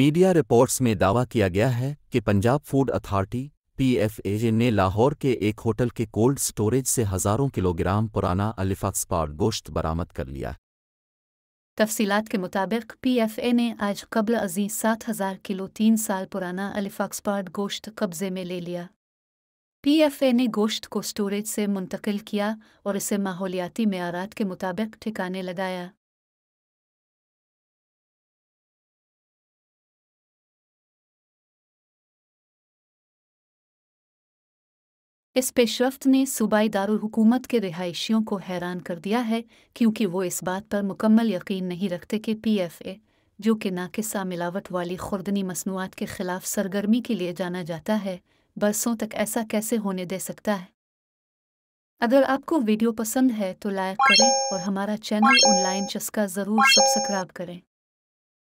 media reports में दावा किया गया है कि पंजाब फूड अथॉरिटी पीएफएजे ने लाहौर के एक होटल के कोल्ड स्टोरेज से हज़ारों किलोग्राम पुराना अलिफाक्सपाट गोश्त बरामद कर लिया तफसीलात के मुताबिक पीएफए ने आज कबल अजी सात हज़ार किलो तीन साल पुराना अलिफाक्सपाट गोश्त कब्जे में ले लिया पीएफए ने गोश्त को स्टोरेज से मुंतकिल किया और इसे माहौलियाती मैारात के मुताबिक ठिकाने लगाया इस पेशरफ्त ने सूबाई दारकूमत के रिहायशियों को हैरान कर दिया है क्योंकि वो इस बात पर मुकम्मल यकीन नहीं रखते कि पी एफ ए जो कि नाकिसा मिलावट वाली खुर्दनी मसनूआत के खिलाफ सरगर्मी के लिए जाना जाता है बरसों तक ऐसा कैसे होने दे सकता है अगर आपको वीडियो पसंद है तो लाइक करें और हमारा चैनल ऑनलाइन चस्का ज़रूर सब्सक्राइब करें